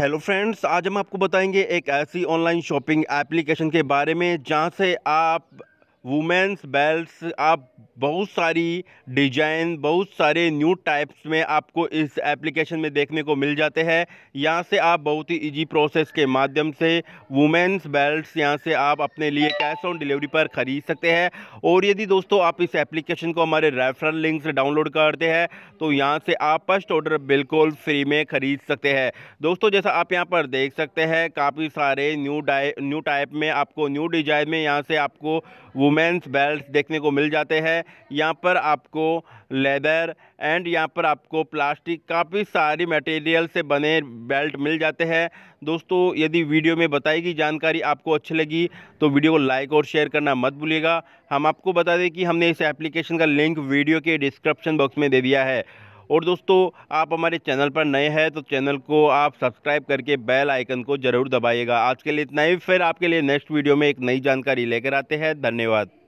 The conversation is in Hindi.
हेलो फ्रेंड्स आज हम आपको बताएंगे एक ऐसी ऑनलाइन शॉपिंग एप्लीकेशन के बारे में जहां से आप वुमेंस बेल्ट्स आप बहुत सारी डिजाइन बहुत सारे न्यू टाइप्स में आपको इस एप्लीकेशन में देखने को मिल जाते हैं यहाँ से आप बहुत ही इजी प्रोसेस के माध्यम से वुमेंस बेल्ट्स यहाँ से आप अपने लिए कैश ऑन डिलीवरी पर ख़रीद सकते हैं और यदि दोस्तों आप इस एप्लीकेशन को हमारे रेफरल लिंक से डाउनलोड करते हैं तो यहाँ से आप फर्स्ट ऑर्डर बिल्कुल फ्री में ख़रीद सकते हैं दोस्तों जैसा आप यहाँ पर देख सकते हैं काफ़ी सारे न्यू न्यू टाइप में आपको न्यू डिजाइन में यहाँ से आपको वुमेंस बेल्ट देखने को मिल जाते हैं यहाँ पर आपको लेदर एंड यहाँ पर आपको प्लास्टिक काफ़ी सारी मटेरियल से बने बेल्ट मिल जाते हैं दोस्तों यदि वीडियो में बताई गई जानकारी आपको अच्छी लगी तो वीडियो को लाइक और शेयर करना मत भूलिएगा हम आपको बता दें कि हमने इस एप्लीकेशन का लिंक वीडियो के डिस्क्रिप्शन बॉक्स में दे दिया है और दोस्तों आप हमारे चैनल पर नए हैं तो चैनल को आप सब्सक्राइब करके बेल आइकन को ज़रूर दबाइएगा आज के लिए इतना ही फिर आपके लिए नेक्स्ट वीडियो में एक नई जानकारी लेकर आते हैं धन्यवाद